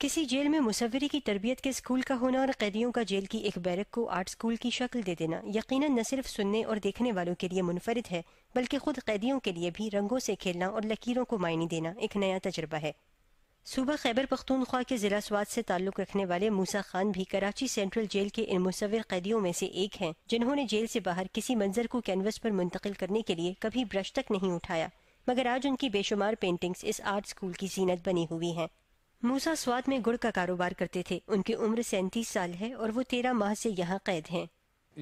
किसी जेल में मुसवरी की तरबियत के स्कूल का होना और कैदियों का जेल की एक बैरक को आर्ट स्कूल की शक्ल दे देना यकीनन न सिर्फ सुनने और देखने वालों के लिए मुनफरद है बल्कि खुद कैदियों के लिए भी रंगों से खेलना और लकीरों को मायने देना एक नया तजर्बा है सूबा खैबर पख्तूनख्वा के जिला स्वाद से ताल्लुक रखने वाले मूसा खान भी कराची सेंट्रल जेल के इन मुसविर कैदियों में से एक हैं जिन्होंने जेल से बाहर किसी मंजर को कैनवस पर मुंतकिल करने के लिए कभी ब्रश तक नहीं उठाया मगर आज उनकी बेशुमार पेंटिंग्स इस आर्ट स्कूल की जीनत बनी हुई हैं मूसा स्वाद में गुड़ का कारोबार करते थे उनकी उम्र सैंतीस साल है और वो तेरह माह से यहाँ कैद हैं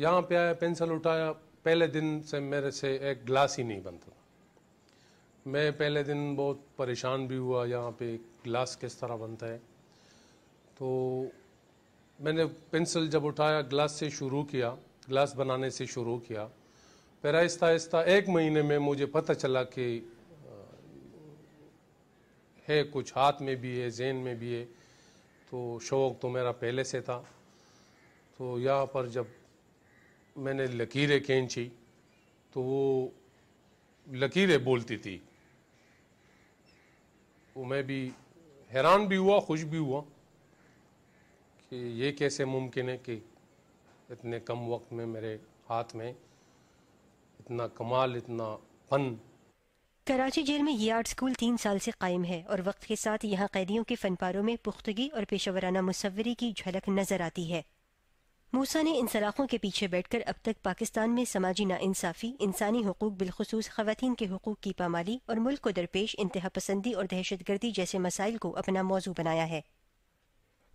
यहाँ पे आया पेंसिल उठाया पहले दिन से मेरे से एक ग्लास ही नहीं बनता मैं पहले दिन बहुत परेशान भी हुआ यहाँ पे ग्लास किस तरह बनता है तो मैंने पेंसिल जब उठाया ग्लास से शुरू किया ग्लास बनाने से शुरू किया फिर आहिस्ता आहिस्ता एक महीने में मुझे पता चला कि है कुछ हाथ में भी है जेन में भी है तो शौक़ तो मेरा पहले से था तो यहाँ पर जब मैंने लकीरें खींची तो वो लकीरें बोलती थी वो मैं भी हैरान भी हुआ खुश भी हुआ कि ये कैसे मुमकिन है कि इतने कम वक्त में मेरे हाथ में इतना कमाल इतना फन कराची जेल में ये आर्ट स्कूल तीन साल से कायम है और वक्त के साथ यहाँ कैदियों के फनपारों में पुख्तगी और पेशावराना मुसवरी की झलक नजर आती है मूसा ने इन सलाखों के पीछे बैठकर अब तक पाकिस्तान में समाजी नाानसाफ़ी इंसानी हकूक बिलखसूस खवतिन के हकूक की पामाली और मुल्क को दरपेश इंतहा पसंदी और दहशत गर्दी जैसे मसाइल को अपना मौजू बनाया है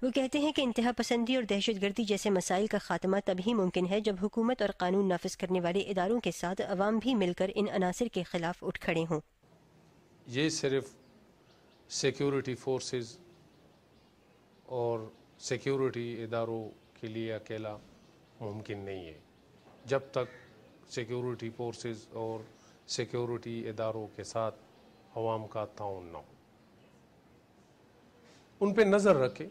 वो कहते हैं कि इंतहा पसंदी और दहशत गर्दी जैसे मसाइल का खात्मा तभी मुमकिन है जब हुकूमत और कानून नाफिज करने वाले इदारों के साथ अवाम भी मिलकर इन अनासर के खिलाफ उठ खड़े हों ये सिर्फ सिक्योरिटी फोर्स और सिक्योरिटी इदारों के लिए अकेला मुमकिन नहीं है जब तक सिक्योरिटी फोर्स और सिक्योरिटी इदारों के साथ आवाम का ताउन ना हो उन पर नज़र रखें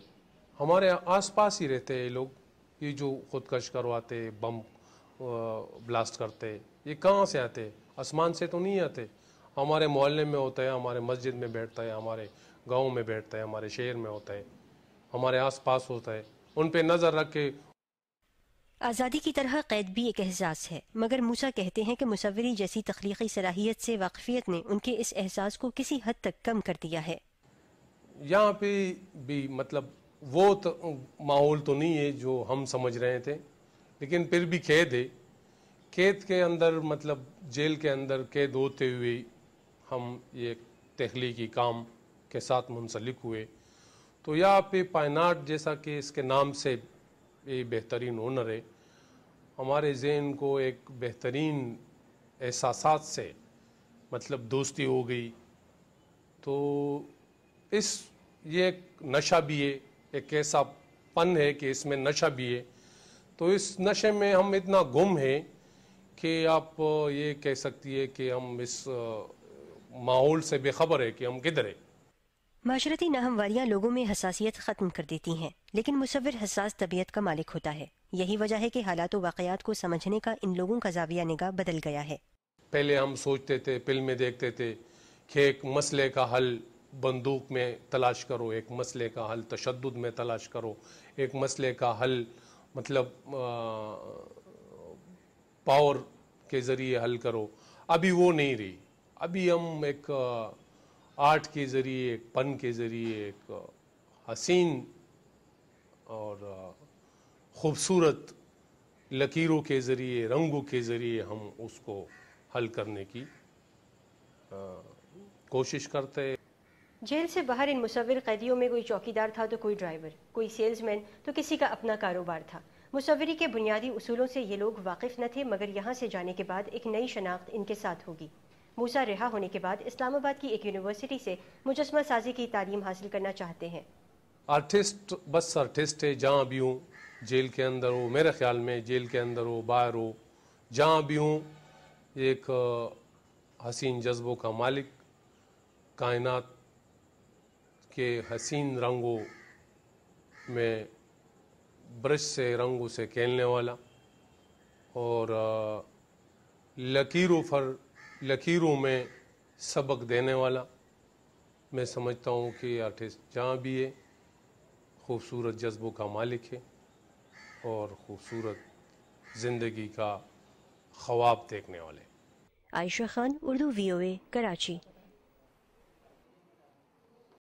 हमारे आसपास ही रहते हैं ये लोग ये जो खुदकश करवाते बम ब्लास्ट करते ये कहाँ से आते आसमान से तो नहीं आते हमारे मोहल्ले में होता है हमारे मस्जिद में बैठता है हमारे गांव में बैठता है हमारे शहर में होता है हमारे आसपास होता है उन पे नज़र रख के आज़ादी की तरह कैद भी एक एहसास है मगर मूसा कहते हैं कि मुसवरी जैसी तख्लीकी सलाहियत से वाकफियत ने उनके इस एहसास को किसी हद तक कम कर दिया है यहाँ पे भी मतलब वो तो, माहौल तो नहीं है जो हम समझ रहे थे लेकिन फिर भी कैद है कैद के अंदर मतलब जेल के अंदर कैद होते हुए हम ये तख्लीकी काम के साथ मुंसलिक हुए तो यह पे पायनाट जैसा कि इसके नाम से ये बेहतरीन ओनर है हमारे जहन को एक बेहतरीन एहसास से मतलब दोस्ती हो गई तो इस ये एक नशा भी है एक ऐसा पन है कि इसमें नशा भी है तो इस नशे में हम इतना गुम हैं कि आप ये कह सकती है कि हम इस माहौल से बेखबर है कि हम किधर है माशरती नाहमवारियाँ लोगों में हसासियत ख़त्म कर देती हैं लेकिन मुसविर हसास तबीयत का मालिक होता है यही वजह है कि हालात वाकयात को समझने का इन लोगों का जाविया निगाह बदल गया है पहले हम सोचते थे फिल्में देखते थे कि एक मसले का हल बंदूक में तलाश करो एक मसले का हल तशद में तलाश करो एक मसले का हल मतलब पावर के ज़रिए हल करो अभी वो नहीं रही अभी हम एक आर्ट के ज़रिए एक पन के ज़रिए एक हसीन और ख़ूबसूरत लकीरों के ज़रिए रंगों के ज़रिए हम उसको हल करने की कोशिश करते हैं जेल से बाहर इन मुसविर कैदियों में कोई चौकीदार था तो कोई ड्राइवर कोई सेल्समैन तो किसी का अपना कारोबार था मुसविरी के बुनियादी उसूलों से ये लोग वाकिफ न थे मगर यहाँ से जाने के बाद एक नई शनाख्त इनके साथ होगी मूसा रिहा होने के बाद इस्लामाबाद की एक यूनिवर्सिटी से मुजस्मा साजी की तालीम हासिल करना चाहते हैं आर्टिस्ट बस आर्टिस्ट है जहाँ भी हूँ जेल के अंदर हो मेरे ख्याल में जेल के अंदर हो बाहर हो जहाँ भी हूँ एक हसीन जज्बों का मालिक कायनात के हसीन रंगों में ब्रश से रंगों से खेलने वाला और लकीरों पर लकीरों में सबक देने वाला मैं समझता हूँ कि आर्टिस्ट जहाँ भी है खूबसूरत जज्बों का मालिक है और खूबसूरत ज़िंदगी का ख्वाब देखने वाले आयशा खान उर्दू वीओए कराची